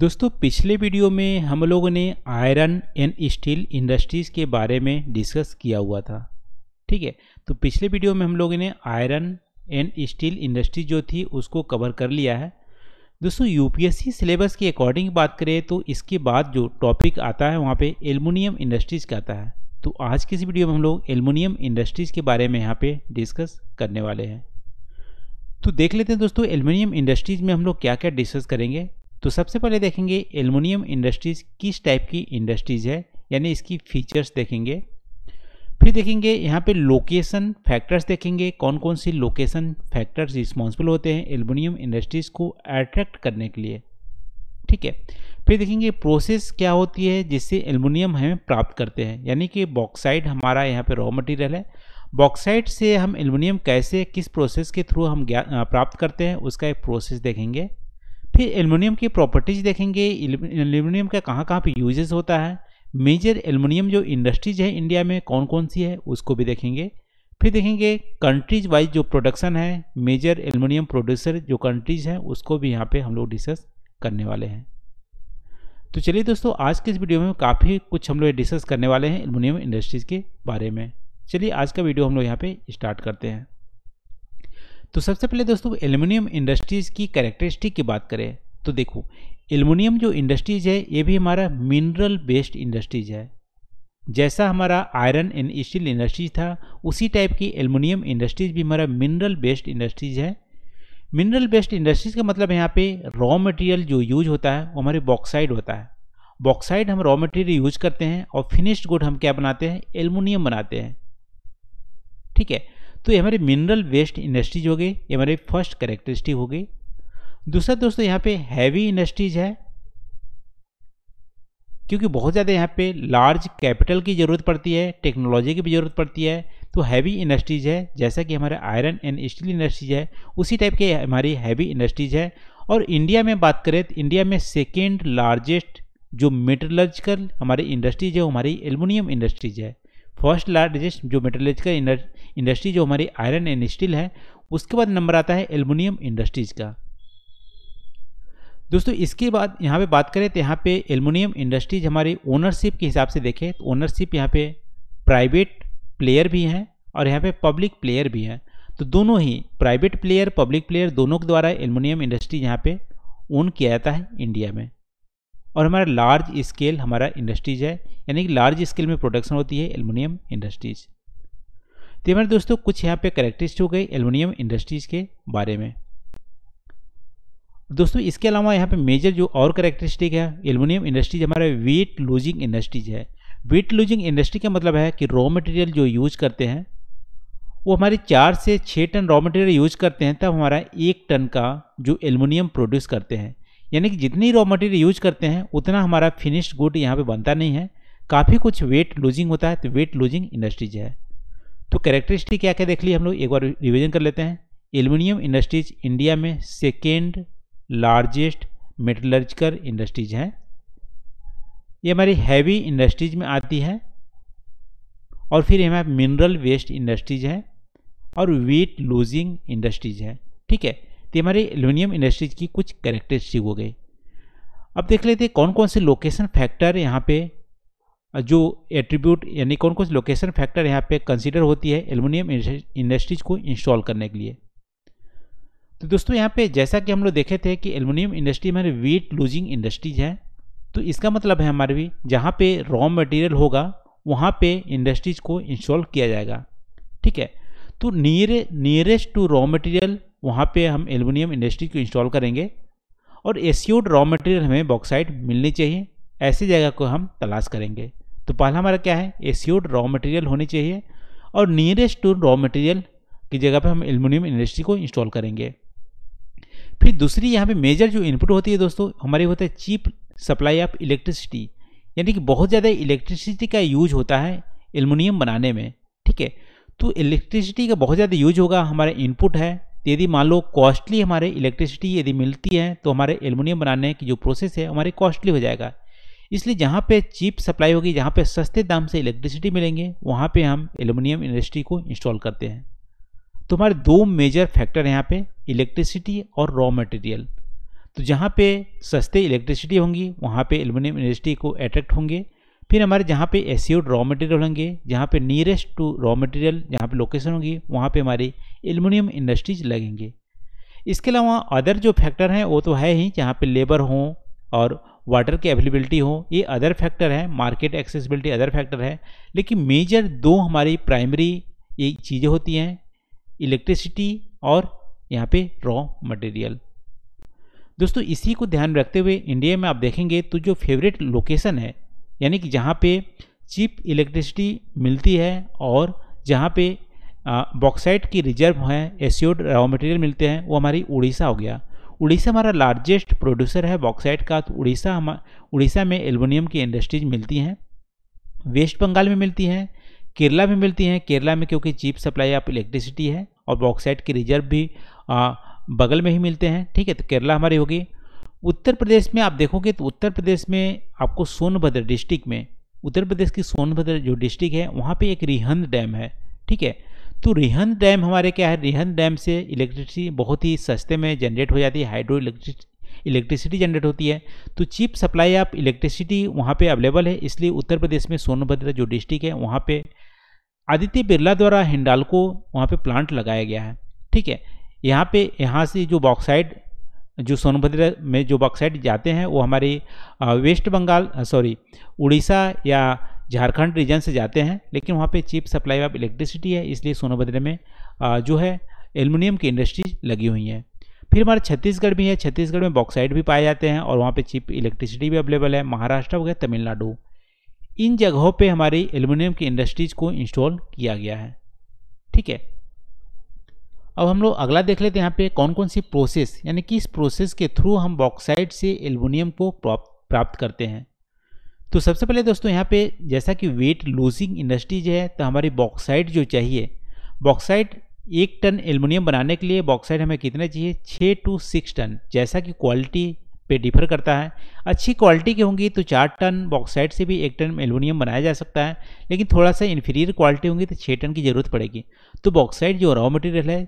दोस्तों पिछले वीडियो में हम लोगों ने आयरन एंड स्टील इंडस्ट्रीज़ के बारे में डिस्कस किया हुआ था ठीक है तो पिछले वीडियो में हम लोगों ने आयरन एंड स्टील इंडस्ट्री जो थी उसको कवर कर लिया है दोस्तों यूपीएससी सिलेबस के अकॉर्डिंग बात करें तो इसके बाद जो टॉपिक आता है वहाँ पे एलमिनियम इंडस्ट्रीज़ का आता है तो आज की इस वीडियो में हम लोग एलमिनियम इंडस्ट्रीज़ के बारे में यहाँ पे डिस्कस करने वाले हैं तो देख लेते हैं दोस्तों एलमिनियम इंडस्ट्रीज़ में हम लोग क्या क्या डिस्कस करेंगे तो सबसे पहले देखेंगे एलमिनियम इंडस्ट्रीज़ किस टाइप की इंडस्ट्रीज़ है यानी इसकी फीचर्स देखेंगे फिर देखेंगे यहाँ पे लोकेशन फैक्टर्स देखेंगे कौन कौन सी लोकेशन फैक्टर्स रिस्पॉन्सिबल होते हैं एल्यूमिनियम इंडस्ट्रीज़ को अट्रैक्ट करने के लिए ठीक है फिर देखेंगे प्रोसेस क्या होती है जिससे एल्यूमिनियम हमें प्राप्त करते हैं यानी कि बॉक्साइड हमारा यहाँ पे रॉ मटेरियल है बॉक्साइड से हम एल्यूमिनियम कैसे किस प्रोसेस के थ्रू हम प्राप्त करते हैं उसका एक प्रोसेस देखेंगे फिर एलमिनियम की प्रॉपर्टीज देखेंगे एलमिनियम का कहाँ कहाँ पे यूजेस होता है मेजर एलमिनियम जो इंडस्ट्रीज है इंडिया में कौन कौन सी है उसको भी देखेंगे फिर देखेंगे कंट्रीज वाइज जो प्रोडक्शन है मेजर एलमिनियम प्रोड्यूसर जो कंट्रीज हैं उसको भी यहाँ पे हम लोग डिस्कस करने वाले हैं तो चलिए दोस्तों आज के इस वीडियो में काफ़ी कुछ हम लोग डिस्कस करने वाले हैं एलमिनियम इंडस्ट्रीज़ के बारे में चलिए आज का वीडियो हम लोग यहाँ पे स्टार्ट करते हैं तो सबसे पहले दोस्तों एल्यूमिनियम इंडस्ट्रीज़ की कैरेक्टरिस्टिक की बात करें तो देखो एल्युमिनियम जो इंडस्ट्रीज़ है ये भी हमारा मिनरल बेस्ड इंडस्ट्रीज़ है जैसा हमारा आयरन एंड स्टील इंडस्ट्रीज था उसी टाइप की एल्युमिनियम इंडस्ट्रीज भी हमारा मिनरल बेस्ड इंडस्ट्रीज है मिनरल बेस्ड इंडस्ट्रीज का मतलब यहाँ पे रॉ मटेरियल जो यूज होता है वो हमारे बॉक्साइड होता है बॉक्साइड हम रॉ मटेरियल यूज करते हैं और फिनिश्ड गुड हम क्या बनाते हैं एल्युमिनियम बनाते हैं ठीक है तो ये हमारे मिनरल वेस्ट इंडस्ट्रीज हो गई ये हमारे फर्स्ट करेक्टरिस्टिक हो गई दूसरा दोस्तों यहाँ पे हैवी इंडस्ट्रीज है क्योंकि बहुत ज़्यादा यहाँ पे लार्ज कैपिटल की ज़रूरत पड़ती है टेक्नोलॉजी की भी ज़रूरत पड़ती है तो हैवी इंडस्ट्रीज है जैसा कि हमारे आयरन एंड स्टील इंडस्ट्रीज है उसी टाइप के हमारी हैवी इंडस्ट्रीज है और इंडिया में बात करें तो इंडिया में सेकेंड लार्जेस्ट जो मेटलॉजिकल हमारी इंडस्ट्रीज है हमारी एल्यूमिनियम इंडस्ट्रीज है फर्स्ट लार्जेस्ट जो मेटलर्जिकल इंडस्ट्री जो हमारी आयरन एंड स्टील है उसके बाद नंबर आता है एल्युमिनियम इंडस्ट्रीज़ का दोस्तों इसके बाद यहाँ पे बात करें तो यहाँ पे एल्युमिनियम इंडस्ट्रीज हमारी ओनरशिप के हिसाब से देखें तो ओनरशिप यहाँ पे प्राइवेट प्लेयर भी हैं और यहाँ पे पब्लिक प्लेयर भी हैं तो दोनों ही प्राइवेट प्लेयर पब्लिक प्लेयर दोनों के द्वारा एल्युमिनियम इंडस्ट्रीज यहाँ पे ओन किया जाता है इंडिया में और हमारा लार्ज स्केल हमारा इंडस्ट्रीज है यानी कि लार्ज स्केल में प्रोडक्शन होती है एल्युमिनियम इंडस्ट्रीज़ तो मेरे दोस्तों कुछ यहाँ पे करेक्टरिस्ट हो गई एलुमिनियम इंडस्ट्रीज़ के बारे में दोस्तों इसके अलावा यहाँ पे मेजर जो और करेक्टरिस्टिक है एलुमिनियम इंडस्ट्रीज हमारे वेट लूजिंग इंडस्ट्रीज है वेट लूजिंग इंडस्ट्री का मतलब है कि रॉ मटेरियल जो यूज करते हैं वो हमारे चार से छः टन रॉ मटेरियल यूज करते हैं तब हमारा एक टन का जो एलुमिनियम प्रोड्यूस करते हैं यानी कि जितनी रॉ मटेरियल यूज करते हैं उतना हमारा फिनिश्ड गुड यहाँ पर बनता नहीं है काफ़ी कुछ वेट लूजिंग होता है तो वेट लूजिंग इंडस्ट्रीज है तो कैरेक्टरिस्टिक क्या क्या देख ली हम लोग एक बार रिविजन कर लेते हैं एल्यूमिनियम इंडस्ट्रीज इंडिया में सेकेंड लार्जेस्ट मेटलर्जिकल इंडस्ट्रीज हैं ये हमारी हैवी इंडस्ट्रीज में आती है और फिर हमारे मिनरल वेस्ट इंडस्ट्रीज हैं और वेट लूजिंग इंडस्ट्रीज हैं ठीक है तो हमारी एल्यूमिनियम इंडस्ट्रीज की कुछ कैरेक्टरिस्टिक हो गई अब देख लेते हैं कौन कौन से लोकेशन फैक्टर यहाँ पे जो एट्रीब्यूट यानी कौन कौन से लोकेशन फैक्टर यहाँ पे कंसीडर होती है एलुमिनियम इंडस्ट्रीज को इंस्टॉल करने के लिए तो दोस्तों यहाँ पे जैसा कि हम लोग देखे थे कि एलुमिनियम इंडस्ट्री हमारे वेट लूजिंग इंडस्ट्रीज हैं तो इसका मतलब है हमारे भी जहाँ पे रॉ मटेरियल होगा वहाँ पे इंडस्ट्रीज को इंस्टॉल किया जाएगा ठीक है तो near nearest to raw material वहाँ पर हम एलुमिनियम इंडस्ट्री को इंस्टॉल करेंगे और एस्योर्ड रॉ मटेरियल हमें बॉक्साइड मिलनी चाहिए ऐसी जगह को हम तलाश करेंगे तो पहला हमारा क्या है एसियोड रॉ मटेरियल होनी चाहिए और नियरेस्ट टू रॉ मटेरियल की जगह पे हम एल्यूमिनियम इंडस्ट्री को इंस्टॉल करेंगे फिर दूसरी यहाँ पे मेजर जो इनपुट होती है दोस्तों हमारी होता है चीप सप्लाई ऑफ इलेक्ट्रिसिटी यानी कि बहुत ज़्यादा इलेक्ट्रिसिटी का यूज होता है एल्यूमिनियम बनाने में ठीक है तो इलेक्ट्रिसिटी का बहुत ज़्यादा यूज होगा हमारा इनपुट है तो यदि मान लो कॉस्टली हमारे इलेक्ट्रिसिटी यदि मिलती है तो हमारे एल्युमिनियम बनाने की जो प्रोसेस है हमारे कॉस्टली हो जाएगा इसलिए जहाँ पे चीप सप्लाई होगी जहाँ पे सस्ते दाम से इलेक्ट्रिसिटी मिलेंगे वहाँ पे हम एलुमिनियम इंडस्ट्री को इंस्टॉल करते हैं तो हमारे दो मेजर फैक्टर यहाँ पे इलेक्ट्रिसिटी और रॉ मटेरियल तो जहाँ पे सस्ते इलेक्ट्रिसिटी होंगी वहाँ पे एलुमिनियम इंडस्ट्री को अट्रैक्ट होंगे फिर हमारे जहाँ पे एसिड रॉ मटेरियल होंगे जहाँ पे नियरेस्ट टू रॉ मटेरियल जहाँ पे लोकेशन होगी वहाँ पे हमारी एल्यूमिनियम इंडस्ट्रीज लगेंगे इसके अलावा अदर जो फैक्टर हैं वो तो है ही जहाँ पे लेबर हों और वाटर की अवेलेबिलिटी हो ये अदर फैक्टर है मार्केट एक्सेसिबिलिटी अदर फैक्टर है लेकिन मेजर दो हमारी प्राइमरी ये चीज़ें होती हैं इलेक्ट्रिसिटी और यहाँ पे रॉ मटेरियल दोस्तों इसी को ध्यान रखते हुए इंडिया में आप देखेंगे तो जो फेवरेट लोकेशन है यानी कि जहाँ पे चीप इलेक्ट्रिसिटी मिलती है और जहाँ पे बॉक्साइट की रिजर्व हैं एसियोड रॉ मटेरियल मिलते हैं वो हमारी उड़ीसा हो गया उड़ीसा हमारा लार्जेस्ट प्रोड्यूसर है बॉक्साइट का तो उड़ीसा हम उड़ीसा में एल्युमिनियम की इंडस्ट्रीज मिलती हैं वेस्ट बंगाल में मिलती हैं केरला में मिलती हैं केरला में क्योंकि चीप सप्लाई ऑफ इलेक्ट्रिसिटी है और बॉक्साइट के रिजर्व भी आ, बगल में ही मिलते हैं ठीक है तो केरला हमारी होगी उत्तर प्रदेश में आप देखोगे तो उत्तर प्रदेश में आपको सोनभद्र डिस्ट्रिक्ट में उत्तर प्रदेश की सोनभद्र जो डिस्ट्रिक्ट है वहाँ पर एक रिहंद डैम है ठीक है तो रिहन डैम हमारे क्या है रिहन डैम से इलेक्ट्रिसिटी बहुत ही सस्ते में जनरेट हो जाती है हाइड्रो इलेक्ट्रिसिटी इलेक्ट्रिसिटी जनरेट होती है तो चीप सप्लाई ऑफ इलेक्ट्रिसिटी वहाँ पे अवेलेबल है इसलिए उत्तर प्रदेश में सोनभद्र जो डिस्ट्रिक्ट है वहाँ पे आदित्य बिरला द्वारा हिंडालको वहाँ पे प्लांट लगाया गया है ठीक है यहाँ पे यहाँ से जो बॉक्साइड जो सोनभद्र में जो बॉक्साइड जाते हैं वो हमारे वेस्ट बंगाल सॉरी उड़ीसा या झारखंड रीजन से जाते हैं लेकिन वहाँ पे चीप सप्लाई ऑफ इलेक्ट्रिसिटी है इसलिए सोनभद्र में जो है एल्युमिनियम की इंडस्ट्रीज लगी हुई हैं फिर हमारे छत्तीसगढ़ भी है छत्तीसगढ़ में बॉक्साइड भी पाए जाते हैं और वहाँ पे चीप इलेक्ट्रिसिटी भी अवेलेबल है महाराष्ट्र हो गया तमिलनाडु इन जगहों पे हमारी एल्युमिनियम की इंडस्ट्रीज को इंस्टॉल किया गया है ठीक है अब हम लोग अगला देख लेते हैं यहाँ पे कौन कौन सी प्रोसेस यानी कि इस प्रोसेस के थ्रू हम बॉक्साइड से एल्युमिनियम को प्राप्त करते हैं तो सबसे पहले दोस्तों यहाँ पे जैसा कि वेट लूजिंग इंडस्ट्रीज है तो हमारी बॉक्साइट जो चाहिए बॉक्साइट एक टन एल्युमिनियम बनाने के लिए बॉक्साइट हमें कितने चाहिए छः टू सिक्स टन जैसा कि क्वालिटी पे डिफर करता है अच्छी क्वालिटी की होंगी तो चार टन बॉक्साइट से भी एक टन एल्युमिनियम बनाया जा सकता है लेकिन थोड़ा सा इन्फीरियर क्वालिटी होंगी तो छः टन की ज़रूरत पड़ेगी तो बॉक्साइट जो रॉ मटेरियल है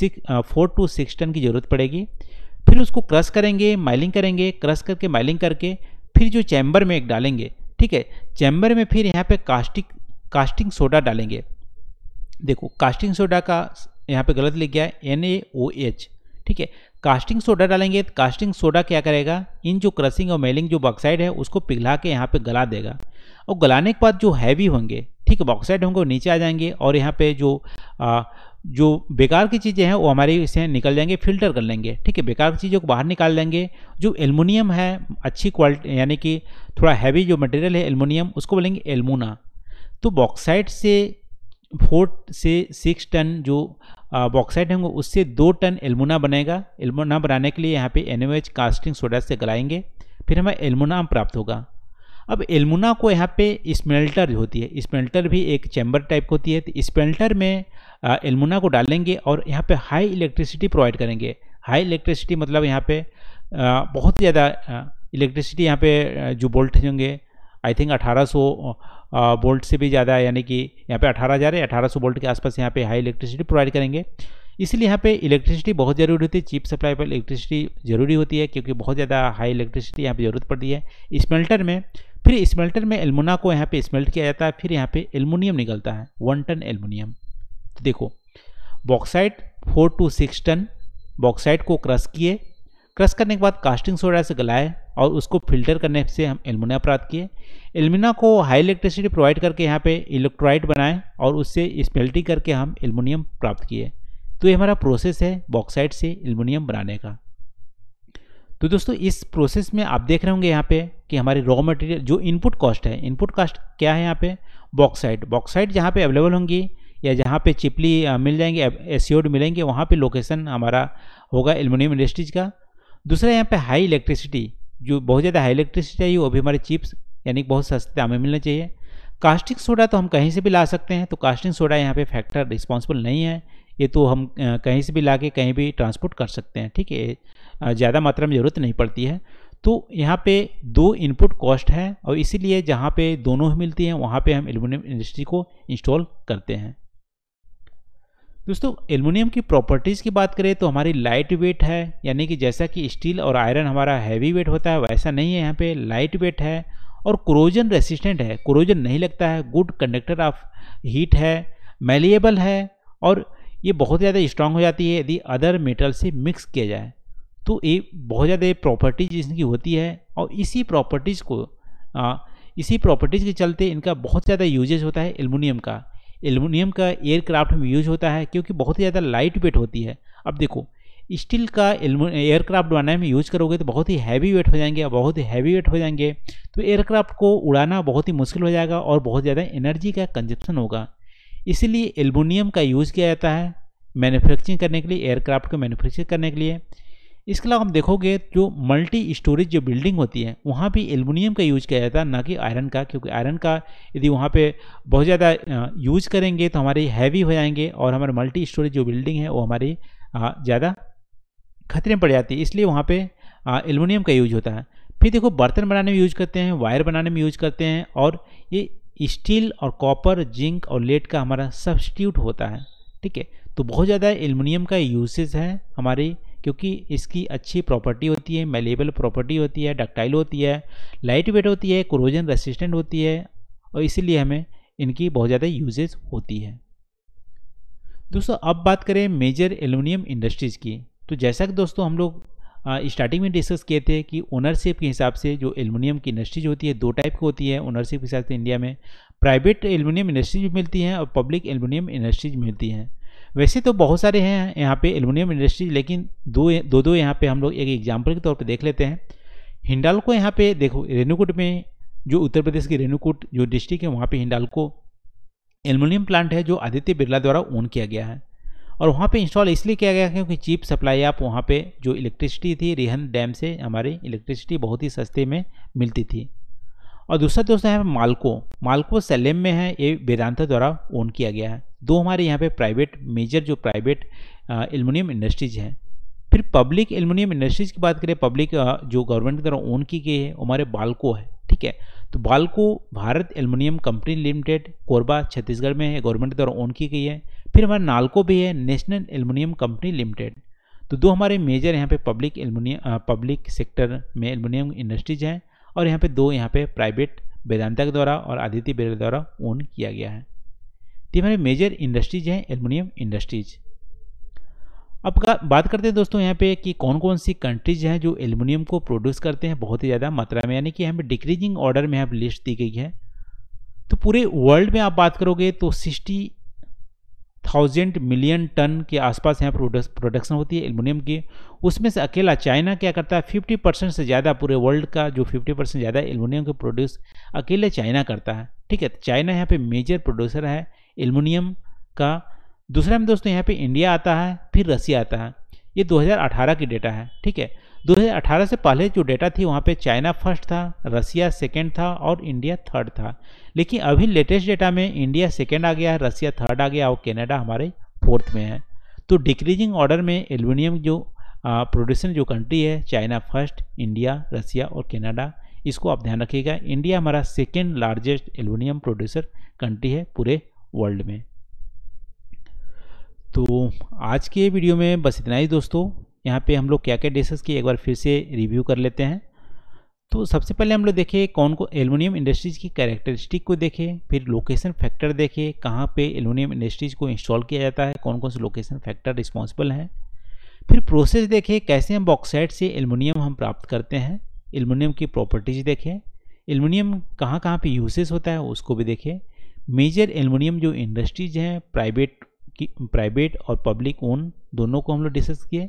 six four to six ton की ज़रूरत पड़ेगी फिर उसको क्रश करेंगे माइलिंग करेंगे क्रश करके माइलिंग करके फिर जो चैम्बर में एक डालेंगे ठीक है चैम्बर में फिर यहाँ पे कास्टिक कास्टिंग सोडा डालेंगे देखो कास्टिंग सोडा का यहाँ पे गलत लिख गया है एन ए ओ एच ठीक है कास्टिंग सोडा डालेंगे तो कास्टिंग सोडा क्या करेगा इन जो क्रसिंग और मेलिंग जो बॉक्साइड है उसको पिघला के यहाँ पे गला देगा और गलाने के बाद जो हैवी होंगे ठीक है बॉक्साइड होंगे वो नीचे आ जाएंगे और यहाँ पे जो आ, जो बेकार की चीज़ें हैं वो हमारे इसे निकल जाएंगे फिल्टर कर लेंगे ठीक है बेकार की चीज़ों को बाहर निकाल लेंगे जो एलमिनियम है अच्छी क्वालिटी यानी कि थोड़ा हैवी जो मटेरियल है एलमोनियम उसको बोलेंगे एलमुना तो बॉक्साइट से फोर से सिक्स टन जो बॉक्साइट होंगे उससे दो टन एलमुना बनेगा एलमुना बनाने के लिए यहाँ पे एन कास्टिंग सोडा से गलाएंगे फिर हमें एलमुनाम प्राप्त होगा अब एलमुना को यहाँ पे स्मेल्टर होती है स्मेल्टर भी एक चैम्बर टाइप होती है तो स्मेल्टर में एलमुना को डालेंगे और यहाँ पे हाई इलेक्ट्रिसिटी प्रोवाइड करेंगे हाई इलेक्ट्रिसिटी मतलब यहाँ पे बहुत बहुत ज़्यादा इलेक्ट्रिसिटी यहाँ पे जो बोल्ट होंगे आई थिंक 1800 बोल्ट से भी ज़्यादा यानी कि यहाँ पे 18000 है अठारह बोल्ट के आसपास यहाँ पे हाई इलेक्ट्रिसिटी प्रोवाइड करेंगे इसलिए यहाँ पे इलेक्ट्रिसिटी बहुत ज़रूरी होती है चीप सप्लाई पर इलेक्ट्रिसिटी ज़रूरी होती है क्योंकि बहुत ज़्यादा हाई इलेक्ट्रिसिटी यहाँ पर ज़रूरत पड़ती है स्मेल्टर में फिर स्मेल्टर में एलमुना को यहाँ पे स्मेल्ट किया जाता है फिर यहाँ पे एलमुनियम निकलता है वन टन एलमुनियम तो देखो bauxite four to six ton bauxite को क्रश किए क्रश करने के बाद कास्टिंग सोडा से गलाए और उसको फिल्टर करने से हम एलमिना प्राप्त किए एलमिना को हाई इलेक्ट्रिसिटी प्रोवाइड करके यहाँ पे इलेक्ट्रोलाइट बनाए और उससे स्पेल्टी करके हम एलमिनियम प्राप्त किए तो ये हमारा प्रोसेस है बॉक्साइट से एलमिनियम बनाने का तो दोस्तों इस प्रोसेस में आप देख रहे होंगे यहाँ पे कि हमारे रॉ मटेरियल जो इनपुट कॉस्ट है इनपुट कॉस्ट क्या है यहाँ पे बॉक्साइट बॉक्साइट जहाँ पे अवेलेबल होंगी या जहाँ पे चिपली मिल जाएंगे एसियोड मिलेंगे वहाँ पे लोकेशन हमारा होगा एलमिनियम इंडस्ट्रीज का दूसरा यहाँ पे हाई इलेक्ट्रिसिटी जो बहुत ज़्यादा हाई इलेक्ट्रिसिटी है वो भी हमारे चिप्स यानी बहुत सस्ते दाम में मिलना चाहिए कास्टिक सोडा तो हम कहीं से भी ला सकते हैं तो कास्टिंग सोडा यहाँ पे फैक्टर रिस्पॉन्सिबल नहीं है ये तो हम कहीं से भी ला के कहीं भी ट्रांसपोर्ट कर सकते हैं ठीक है ज़्यादा मात्रा में ज़रूरत नहीं पड़ती है तो यहाँ पे दो इनपुट कॉस्ट है और इसीलिए जहाँ पे दोनों ही मिलती हैं वहाँ पे हम एलुमिनियम इंडस्ट्री को इंस्टॉल करते हैं दोस्तों एलुमिनियम की प्रॉपर्टीज़ की बात करें तो हमारी लाइट वेट है यानी कि जैसा कि स्टील और आयरन हमारा हैवी वेट होता है वैसा नहीं है यहाँ पे लाइट वेट है और क्रोजन रेसिस्टेंट है क्रोजन नहीं लगता है गुड कंडक्टर ऑफ हीट है मेलिएबल है और ये बहुत ज़्यादा स्ट्रांग हो जाती है यदि अदर मेटल से मिक्स किया जाए तो ये बहुत ज़्यादा प्रॉपर्टीज इसकी होती है और इसी प्रॉपर्टीज़ को आ, इसी प्रॉपर्टीज़ के चलते इनका बहुत ज़्यादा यूजेज होता है एलमिनियम का एल्यूमिनियम का एयरक्राफ्ट में यूज होता है क्योंकि बहुत ही ज़्यादा लाइट वेट होती है अब देखो स्टील का एयरक्राफ्ट बनाने में यूज करोगे तो बहुत ही हैवी वेट हो जाएंगे बहुत ही हैवी वेट हो जाएंगे तो एयरक्राफ्ट को उड़ाना बहुत ही मुश्किल हो जाएगा और बहुत ज़्यादा एनर्जी का कंजप्शन होगा इसीलिए एल्यूमिनियम का यूज़ किया जाता है मैन्युफैक्चरिंग करने के लिए एयरक्राफ्ट को मैन्युफैक्चर करने के लिए इसके अलावा हम देखोगे जो मल्टी स्टोरेज जो बिल्डिंग होती है वहाँ भी एल्युमिनियम का यूज किया जाता है ना कि आयरन का क्योंकि आयरन का यदि वहाँ पे बहुत ज़्यादा यूज करेंगे तो हमारे हैवी हो जाएंगे और हमारे मल्टी स्टोरेज जो बिल्डिंग है वो हमारी ज़्यादा खतरे में पड़ जाती है इसलिए वहाँ पर एल्युमिनियम का यूज होता है फिर देखो बर्तन बनाने में यूज करते हैं वायर बनाने में यूज करते हैं और ये स्टील और कॉपर जिंक और लेड का हमारा सब्सटीट्यूट होता है ठीक है तो बहुत ज़्यादा एलमिनियम का यूसेज है हमारी क्योंकि इसकी अच्छी प्रॉपर्टी होती है मेलेबल प्रॉपर्टी होती है डक्टाइल होती है लाइट वेट होती है क्रोजन रेसिस्टेंट होती है और इसीलिए हमें इनकी बहुत ज़्यादा यूजेज होती है दोस्तों अब बात करें मेजर एल्यूमिनियम इंडस्ट्रीज़ की तो जैसा कि दोस्तों हम लोग स्टार्टिंग में डिस्कस किए थे कि ओनरशिप के हिसाब से जो एल्यूमिनियम की इंडस्ट्रीज होती है दो टाइप की होती है ओनरशिप के हिसाब से इंडिया में प्राइवेट एल्यूमिनियम इंडस्ट्रीज भी मिलती हैं और पब्लिक एल्यूमिनियम इंडस्ट्रीज मिलती हैं वैसे तो बहुत सारे हैं यहाँ पे एलुमिनियम इंडस्ट्री लेकिन दो दो दो यहाँ पे हम लोग एक एग्जाम्पल के तौर पे देख लेते हैं हिंडालको यहाँ पे देखो रेणुकूट में जो उत्तर प्रदेश की रेणुकूट जो डिस्ट्रिक्ट है वहाँ पे हिंडालको एलुमिनियम प्लांट है जो आदित्य बिरला द्वारा ओन किया गया है और वहाँ पर इंस्टॉल इसलिए किया गया क्योंकि चीप सप्लाई आप वहाँ पर जो इलेक्ट्रिसिटी थी रिहन डैम से हमारी इलेक्ट्रिसिटी बहुत ही सस्ते में मिलती थी और दूसरा दोस्त है मालको मालको सेलेम में है ये वेदांता द्वारा ओन किया गया है दो हमारे यहाँ पे प्राइवेट मेजर जो प्राइवेट एलमिनियम इंडस्ट्रीज हैं फिर पब्लिक एलमिनियम इंडस्ट्रीज की बात करें पब्लिक जो गवर्नमेंट के द्वारा ओन की गई है हमारे बालको है ठीक है तो BALCO Bharat aluminium company limited Korba Chhattisgarh में है गवर्नमेंट के द्वारा ओन की गई है फिर हमारा नालको भी है नेशनल एलमिनियम कंपनी लिमिटेड तो दो हमारे मेजर यहाँ पे पब्लिक एलमिनियम पब्लिक सेक्टर में एलमिनियम इंडस्ट्रीज हैं और यहाँ पे दो यहाँ पे प्राइवेट वेदांता के द्वारा और आदित्य बिरला द्वारा ओन किया गया है हमारे मेजर इंडस्ट्रीज हैं एलमिनियम इंडस्ट्रीज अब बात करते हैं दोस्तों यहाँ पे कि कौन कौन सी कंट्रीज हैं जो एल्युमिनियम को प्रोड्यूस करते हैं बहुत ही ज़्यादा मात्रा में यानी कि हमें डिक्रीजिंग ऑर्डर में यहाँ पर लिस्ट दी गई है तो पूरे वर्ल्ड में आप बात करोगे तो सिक्सटी थाउजेंड मिलियन टन के आसपास यहाँ प्रोडक्शन होती है एलमिनियम की उसमें से अकेला चाइना क्या करता है फिफ्टी परसेंट से ज़्यादा पूरे वर्ल्ड का जो फिफ्टी परसेंट ज़्यादा एलमिनियम को प्रोड्यूस अकेले चाइना करता है ठीक है चाइना तो यहाँ पे मेजर प्रोड्यूसर है एल्युमिनियम का दूसरा में दोस्तों यहाँ पे इंडिया आता है फिर रसिया आता है ये 2018 की डेटा है ठीक है 2018 से पहले जो डेटा थी वहाँ पे चाइना फर्स्ट था रसिया सेकंड था और इंडिया थर्ड था लेकिन अभी लेटेस्ट डेटा में इंडिया सेकंड आ गया है रसिया थर्ड आ गया और कनाडा हमारे फोर्थ में है तो डिक्रीजिंग ऑर्डर में एल्युमिनियम जो प्रोड्यूसर जो कंट्री है चाइना फर्स्ट इंडिया रसिया और कैनेडा इसको आप ध्यान रखिएगा इंडिया हमारा second largest aluminium producer country है पूरे वर्ल्ड में तो आज के वीडियो में बस इतना ही दोस्तों यहाँ पे हम लोग क्या क्या डिशेस की एक बार फिर से रिव्यू कर लेते हैं तो सबसे पहले हम लोग देखें कौन को एलुमिनियम इंडस्ट्रीज़ की कैरेक्टरिस्टिक को देखें फिर लोकेशन फैक्टर देखें कहाँ पे एलुमिनियम इंडस्ट्रीज़ को इंस्टॉल किया जाता है कौन कौन से लोकेशन फैक्टर रिस्पॉन्सिबल हैं फिर प्रोसेस देखें कैसे हम बॉक्साइड से एलुमिनियम हम प्राप्त करते हैं एलुमिनियम की प्रॉपर्टीज़ देखें एलुमिनियम कहाँ कहाँ पर यूसेज होता है उसको भी देखें मेजर एलमिनियम जो इंडस्ट्रीज हैं प्राइवेट की प्राइवेट और पब्लिक ओन दोनों को हम लोग डिस्कस किए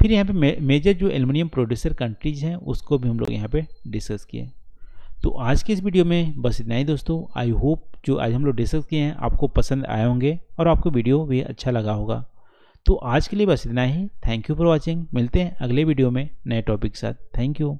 फिर यहाँ पे मेजर जो एलमिनियम प्रोड्यूसर कंट्रीज हैं उसको भी हम लोग यहाँ पे डिस्कस किए तो आज के इस वीडियो में बस इतना ही दोस्तों आई होप जो आज हम लोग डिस्कस किए हैं आपको पसंद आए होंगे और आपको वीडियो भी अच्छा लगा होगा तो आज के लिए बस इतना ही थैंक यू फॉर वॉचिंग मिलते हैं अगले वीडियो में नए टॉपिक के साथ थैंक यू